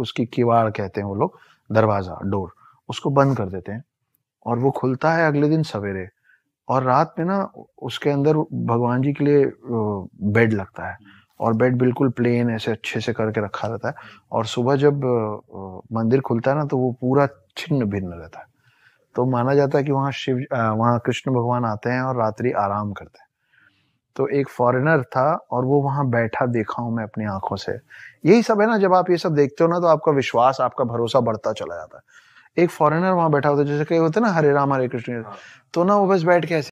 उसकी किवाड़ कहते हैं वो लोग दरवाज़ा डोर उसको बंद कर देते हैं और वो खुलता है अगले दिन सवेरे और रात में ना उसके अंदर भगवान जी के लिए बेड लगता है और बेड बिल्कुल प्लेन ऐसे अच्छे से करके रखा रहता है और सुबह जब मंदिर खुलता है ना तो वो पूरा छिन्न भिन्न रहता है तो माना जाता है कि वहाँ शिव वहाँ कृष्ण भगवान आते हैं और रात्रि आराम करते हैं तो एक फॉरेनर था और वो वहां बैठा देखा हूं मैं अपनी आंखों से यही सब है ना जब आप ये सब देखते हो ना तो आपका विश्वास आपका भरोसा बढ़ता चला जाता है एक फॉरेनर वहां बैठा होता है जैसे कहते होते ना हरे राम हरे कृष्ण हाँ। तो ना वो बस बैठ के ऐसे